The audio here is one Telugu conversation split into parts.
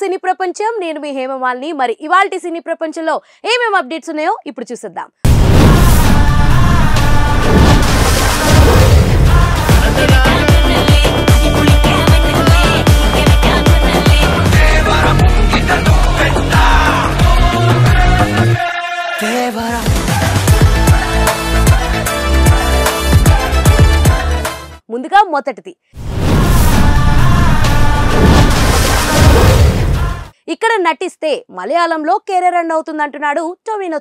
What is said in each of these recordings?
సినీ ప్రపంచం నేను మీ హేమమాలిని మరి ఇవాళ సినీ ప్రపంచంలో ఏమేమి అప్డేట్స్ ఉన్నాయో ఇప్పుడు చూసేద్దాం ముందుగా మొదటిది ఇక్కడ నటిస్తే మలయాళంలో కెరీర్ రన్ అవుతుంది అంటున్నాడు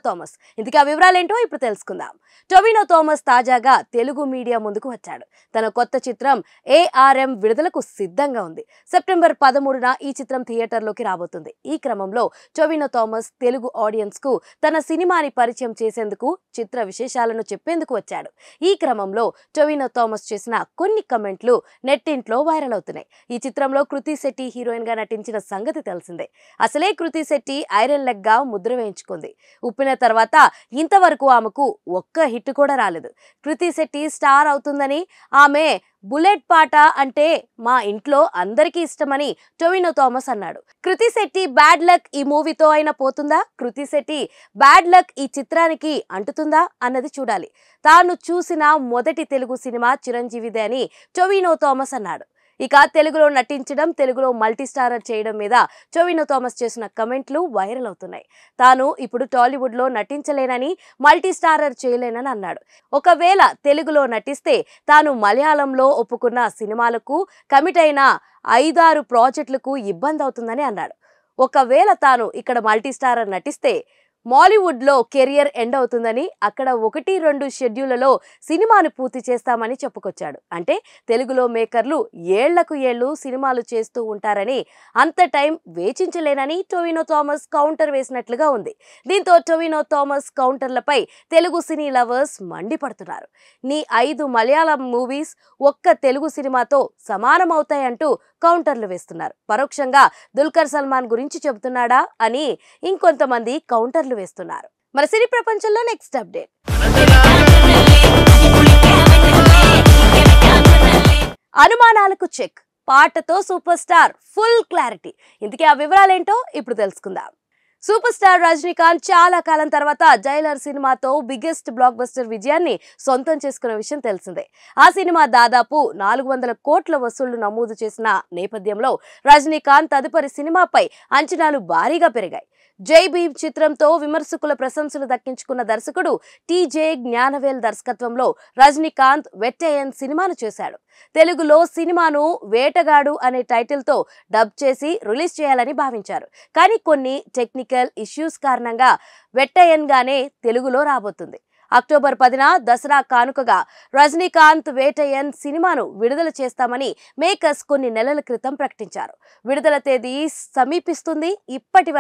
థామస్ ఇందుకే ఆ వివరాలేంటో ఇప్పుడు తెలుసుకుందాం టొవినో థామస్ తాజాగా తెలుగు మీడియా ముందుకు వచ్చాడు తన కొత్త చిత్రం ఏఆర్ఎం విడుదలకు సిద్ధంగా ఉంది సెప్టెంబర్ పదమూడున ఈ చిత్రం థియేటర్లోకి రాబోతుంది ఈ క్రమంలో టొవినో థామస్ తెలుగు ఆడియన్స్ కు తన సినిమాని పరిచయం చేసేందుకు చిత్ర విశేషాలను చెప్పేందుకు వచ్చాడు ఈ క్రమంలో టొవినో థామస్ చేసిన కొన్ని కమెంట్లు నెట్టింట్లో వైరల్ అవుతున్నాయి ఈ చిత్రంలో కృతి శెట్టి హీరోయిన్ గా నటించిన సంగతి తెలిసిందే అసలే కృతి శెట్టి ఐరన్ లెగ్ గా ముద్ర వేయించుకుంది ఉప్పిన తర్వాత ఇంతవరకు ఆమెకు ఒక్క హిట్ కూడా రాలేదు కృతి శెట్టి స్టార్ అవుతుందని ఆమె బుల్లెట్ పాట అంటే మా ఇంట్లో అందరికీ ఇష్టమని టొవినో థామస్ అన్నాడు కృతి శెట్టి బ్యాడ్ లక్ ఈ మూవీతో అయినా పోతుందా కృతి శెట్టి బ్యాడ్ లక్ ఈ చిత్రానికి అంటుతుందా అన్నది చూడాలి తాను చూసిన మొదటి తెలుగు సినిమా చిరంజీవిదే అని టొవినో థామస్ అన్నాడు ఇక తెలుగులో నటించడం తెలుగులో మల్టీస్టారర్ చేయడం మీద చోవిన థామస్ చేసిన కమెంట్లు వైరల్ అవుతున్నాయి తాను ఇప్పుడు టాలీవుడ్లో నటించలేనని మల్టీస్టారర్ చేయలేనని అన్నాడు ఒకవేళ తెలుగులో నటిస్తే తాను మలయాళంలో ఒప్పుకున్న సినిమాలకు కమిట్ అయిన ఐదారు ప్రాజెక్టులకు ఇబ్బంది అవుతుందని అన్నాడు ఒకవేళ తాను ఇక్కడ మల్టీస్టారర్ నటిస్తే మాలీవుడ్లో కెరియర్ ఎండ్ అవుతుందని అక్కడ ఒకటి రెండు షెడ్యూళ్లలో సినిమాను పూర్తి చేస్తామని చెప్పుకొచ్చాడు అంటే తెలుగులో మేకర్లు ఏళ్లకు ఏళ్ళు సినిమాలు చేస్తూ ఉంటారని అంత టైం వేచించలేనని టొవినో థామస్ కౌంటర్ వేసినట్లుగా ఉంది దీంతో టొవినో థామస్ కౌంటర్లపై తెలుగు సినీ లవర్స్ మండిపడుతున్నారు నీ ఐదు మలయాళం మూవీస్ ఒక్క తెలుగు సినిమాతో సమానమవుతాయంటూ కౌంటర్లు వేస్తున్నారు పరోక్షంగా దుల్కర్ సల్మాన్ గురించి చెబుతున్నాడా అని ఇంకొంతమంది కౌంటర్ బజార్లు వేస్తున్నారు మరి సినీ ప్రపంచంలో నెక్స్ట్ అప్డేట్ అనుమానాలకు చెక్ పాటతో సూపర్ స్టార్ ఫుల్ క్లారిటీ ఇందుకే ఆ వివరాలేంటో ఇప్పుడు తెలుసుకుందాం సూపర్ స్టార్ రజనీకాంత్ చాలా కాలం తర్వాత జైలర్ సినిమాతో బిగ్గెస్ట్ బ్లాక్ బస్టర్ విజయాన్ని సొంతం చేసుకున్న విషయం తెలిసిందే ఆ సినిమా దాదాపు నాలుగు వందల కోట్ల వసూళ్లు నమోదు చేసిన నేపథ్యంలో రజనీకాంత్ తదుపరి సినిమాపై అంచనాలు భారీగా పెరిగాయి జై భీమ్ చిత్రంతో విమర్శకుల ప్రశంసలు దక్కించుకున్న దర్శకుడు టీజే జ్ఞానవేల్ దర్శకత్వంలో రజనీకాంత్ వెట్టయన్ సినిమాను చేశాడు తెలుగులో సినిమాను వేటగాడు అనే టైటిల్తో డబ్ చేసి రిలీజ్ చేయాలని భావించారు కానీ కొన్ని టెక్నికల్ ఇష్యూస్ కారణంగా వెట్టయన్గానే తెలుగులో రాబోతుంది అక్టోబర్ పదిన దసరా కానుకగా రజనీకాంత్ వేటయన్ సినిమాను విడుదల చేస్తామని మేకర్స్ కొన్ని నెలల క్రితం ప్రకటించారు విడుదల తేదీ సమీపిస్తుంది ఇప్పటి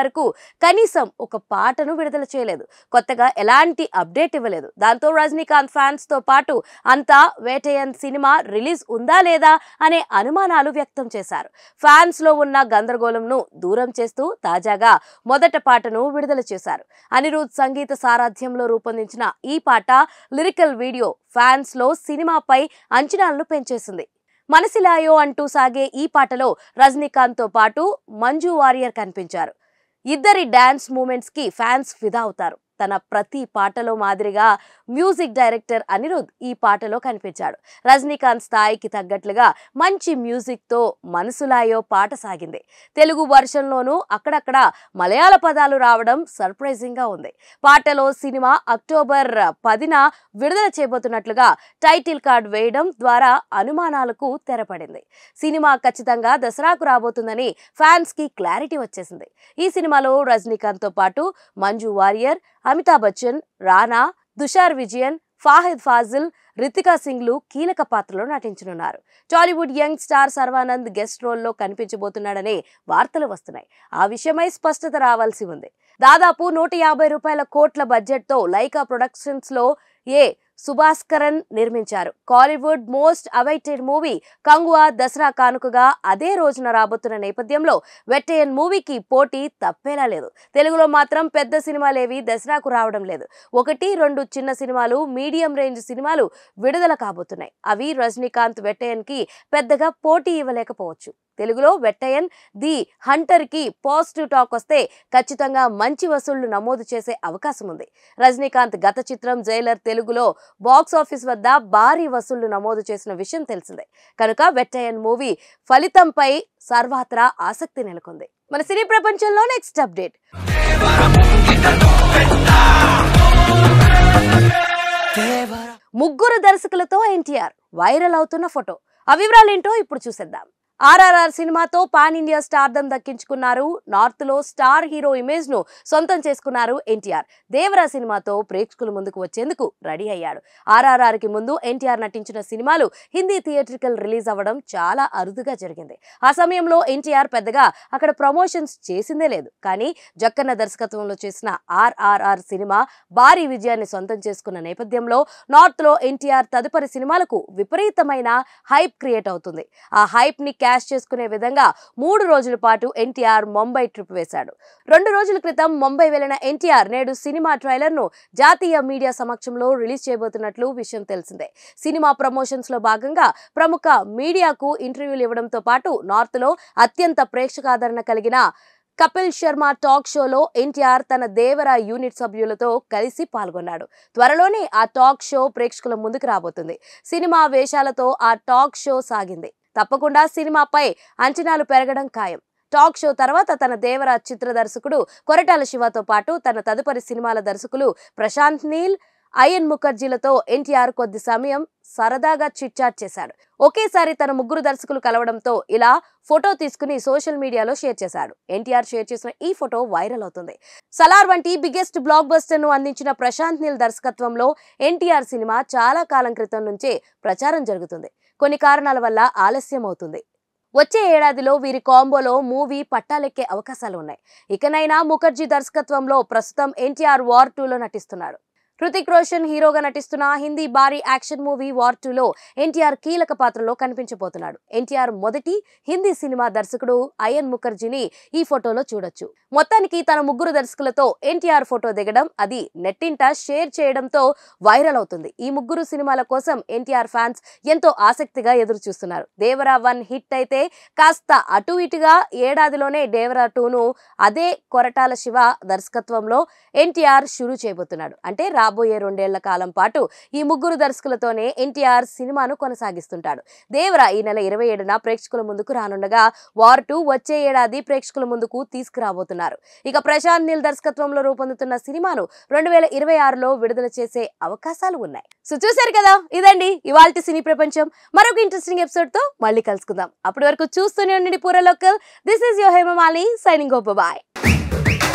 కనీసం ఒక పాటను విడుదల చేయలేదు కొత్తగా ఎలాంటి అప్డేట్ ఇవ్వలేదు దాంతో రజనీకాంత్ ఫ్యాన్స్ తో పాటు అంతా వేటయన్ సినిమా రిలీజ్ ఉందా లేదా అనే అనుమానాలు వ్యక్తం చేశారు ఫ్యాన్స్ లో ఉన్న గందరగోళంను దూరం చేస్తూ తాజాగా మొదట పాటను విడుదల చేశారు అనిరుద్ సంగీత సారథ్యంలో రూపొందించిన ఈ ఈ పాట లిరికల్ వీడియో ఫ్యాన్స్ లో సినిమాపై అంచనాలను పెంచేసింది మనసిలాయో అంటూ సాగే ఈ పాటలో రజనీకాంత్ తో పాటు మంజు వారియర్ కనిపించారు ఇద్దరి డాన్స్ మూమెంట్స్ కి ఫ్యాన్స్ ఫిదా అవుతారు తన ప్రతి పాటలో మాదిరిగా మ్యూజిక్ డైరెక్టర్ అనిరుద్ ఈ పాటలో కనిపించాడు రజనీకాంత్ స్థాయికి తగ్గట్లుగా మంచి మ్యూజిక్తో మనసులాయో పాట సాగింది తెలుగు వర్షన్లోనూ అక్కడక్కడ మలయాళ పదాలు రావడం సర్ప్రైజింగ్గా ఉంది పాటలో సినిమా అక్టోబర్ పదిన విడుదల చేయబోతున్నట్లుగా టైటిల్ కార్డ్ వేయడం ద్వారా అనుమానాలకు తెరపడింది సినిమా ఖచ్చితంగా దసరాకు రాబోతుందని ఫ్యాన్స్కి క్లారిటీ వచ్చేసింది ఈ సినిమాలో రజనీకాంత్తో పాటు మంజు వారియర్ అమితాబ్ బచ్చన్ రానా దుషార్ విజయన్ ఫాహిద్ ఫాజిల్ రితికా సింగ్లు కీలక పాత్రలో నటించనున్నారు Tollywood young star Sharwanand guest రోల్లో కనిపించబోతున్నాడనే వార్తలు వస్తున్నాయి ఆ విషయమై స్పష్టత రావాల్సి ఉంది దాదాపు నూట యాభై రూపాయల కోట్ల బడ్జెట్తో లైకా ప్రొడక్షన్స్లో ఏ సుభాస్కరన్ నిర్మించారు Kollywood most awaited movie Kanguva Dasara కానుకగా అదే రోజున రాబోతున్న నేపథ్యంలో వెట్టయన్ మూవీకి పోటీ తప్పేలా లేదు తెలుగులో మాత్రం పెద్ద సినిమాలేవి దసరాకు రావడం లేదు ఒకటి రెండు చిన్న సినిమాలు మీడియం రేంజ్ సినిమాలు విడుదల కాబోతున్నాయి అవి రజనీకాంత్ వెట్టయన్కి పెద్దగా పోటీ ఇవ్వలేకపోవచ్చు తెలుగులో వెట్టయన్ ది హంటర్కి పాజిటివ్ టాక్ వస్తే ఖచ్చితంగా మంచి వసూళ్లు నమోదు చేసే అవకాశం ఉంది రజనీకాంత్ గత చిత్రం జైలర్ తెలుగులో బాక్స్ ఆఫీస్ వద్ద భారీ వసూళ్లు నమోదు చేసిన విషయం తెలిసిందే కనుక వెట్టయన్ మూవీ ఫలితంపై సర్వత్రా ఆసక్తి నెలకొంది మన సినీ ప్రపంచంలో నెక్స్ట్ అప్డేట్ ముగ్గురు దర్శకులతో ఎన్టీఆర్ వైరల్ అవుతున్న ఫోటో ఆ ఏంటో ఇప్పుడు చూసేద్దాం ఆర్ఆర్ఆర్ సినిమాతో పాన్ ఇండియా స్టార్దం దక్కించుకున్నారు నార్త్ లో స్టార్ హీరో ఇమేజ్ ను సొంతం చేసుకున్నారు ఎన్టీఆర్ దేవరా సినిమాతో ప్రేక్షకుల ముందుకు వచ్చేందుకు రెడీ అయ్యాడు ఆర్ఆర్ఆర్ కి ముందు ఎన్టీఆర్ నటించిన సినిమాలు హిందీ థియేట్రికల్ రిలీజ్ అవ్వడం చాలా అరుదుగా జరిగింది ఆ సమయంలో ఎన్టీఆర్ పెద్దగా అక్కడ ప్రమోషన్స్ చేసిందే లేదు కానీ జక్కన్న దర్శకత్వంలో చేసిన ఆర్ఆర్ఆర్ సినిమా భారీ విజయాన్ని సొంతం చేసుకున్న నేపథ్యంలో నార్త్ లో ఎన్టీఆర్ తదుపరి సినిమాలకు విపరీతమైన హైప్ క్రియేట్ అవుతుంది ఆ హైప్ ని క్యాష్ చేసుకునే విధంగా మూడు రోజుల పాటు ఎన్టీఆర్ ముంబై ట్రిప్ వేశాడు రెండు రోజుల క్రితం ముంబై వెళ్లిన ఎన్టీఆర్ నేడు సినిమా ట్రైలర్ ను జాతీయ మీడియా సమక్షంలో రిలీజ్ చేయబోతున్నట్లు విషయం తెలిసిందే సినిమా ప్రమోషన్స్ లో భాగంగా ప్రముఖ మీడియాకు ఇంటర్వ్యూలు ఇవ్వడంతో పాటు నార్త్ లో అత్యంత ప్రేక్షకాదరణ కలిగిన కపిల్ శర్మ టాక్ షోలో ఎన్టీఆర్ తన దేవర యూనిట్ సభ్యులతో కలిసి పాల్గొన్నాడు త్వరలోనే ఆ టాక్ షో ప్రేక్షకుల ముందుకు రాబోతుంది సినిమా వేషాలతో ఆ టాక్ షో సాగింది తప్పకుండా సినిమాపై అంచనాలు పెరగడం ఖాయం టాక్ షో తర్వాత తన దేవరాజ్ చిత్ర దర్శకుడు కొరటాల శివతో పాటు తన తదుపరి సినిమాల దర్శకులు ప్రశాంత్ నీల్ అయన్ ముఖర్జీలతో ఎన్టీఆర్ కొద్ది సమయం సరదాగా చిట్చాట్ చేశాడు ఒకేసారి తన ముగ్గురు దర్శకులు కలవడంతో ఇలా ఫోటో తీసుకుని సోషల్ మీడియాలో షేర్ చేశాడు ఎన్టీఆర్ షేర్ చేసిన ఈ ఫోటో వైరల్ అవుతుంది సలార్ వంటి బిగ్గెస్ట్ బ్లాక్ బస్టర్ ను అందించిన ప్రశాంత్ నీల్ దర్శకత్వంలో ఎన్టీఆర్ సినిమా చాలా కాలం క్రితం నుంచే ప్రచారం జరుగుతుంది కొన్ని కారణాల వల్ల ఆలస్యం అవుతుంది వచ్చే ఏడాదిలో వీరి కాంబోలో మూవీ పట్టాలెక్కే అవకాశాలు ఉన్నాయి ఇకనైనా ముఖర్జీ దర్శకత్వంలో ప్రస్తుతం ఎన్టీఆర్ వార్ టూలో నటిస్తున్నాడు హృతిక్ రోషన్ హీరోగా నటిస్తున్న హిందీ భారీ యాక్షన్ మూవీ వార్ టూలో ఎన్టీఆర్ కీలక పాత్రలో కనిపించబోతున్నాడు ఎన్టీఆర్ మొదటి హిందీ సినిమా దర్శకుడు అయన్ ముఖర్జీని ఈ ఫోటోలో చూడొచ్చు మొత్తానికి తన ముగ్గురు దర్శకులతో ఎన్టీఆర్ ఫోటో దిగడం అది నెట్టింట షేర్ చేయడంతో వైరల్ అవుతుంది ఈ ముగ్గురు సినిమాల కోసం ఎన్టీఆర్ ఫ్యాన్స్ ఎంతో ఆసక్తిగా ఎదురు చూస్తున్నారు దేవరా వన్ హిట్ అయితే కాస్త అటు ఇటుగా ఏడాదిలోనే దేవరా టూను అదే కొరటాల శివ దర్శకత్వంలో ఎన్టీఆర్ షురూ చేయబోతున్నాడు అంటే రాబోయే రెండేళ్ల కాలం పాటు ఈ ముగ్గురు దర్శకులతోనే ఎన్టీఆర్ సినిమాను కొనసాగిస్తుంటాడు దేవరా ఈ నెల ఇరవై ఏడున ప్రేక్షకుల ముందుకు రానుండగా వార్ టూ వచ్చే ఏడాది ప్రేక్షకుల ముందుకు తీసుకురాబోతున్నారు ఇక ప్రశాంత్ నీల్ దర్శకత్వంలో రూపొందుతున్న సినిమాను రెండు వేల ఇరవై ఆరులో విడుదల చేసే అవకాశాలు ఉన్నాయి సో చూశారు కదా ఇదండి ఇవాళ సినీ ప్రపంచం మరొక ఇంట్రెస్టింగ్ ఎపిసోడ్ తో మళ్ళీ కలుసుకుందాం అప్పటి వరకు చూస్తూనే ఉండండి పూర local this is your Hemamali signing off bye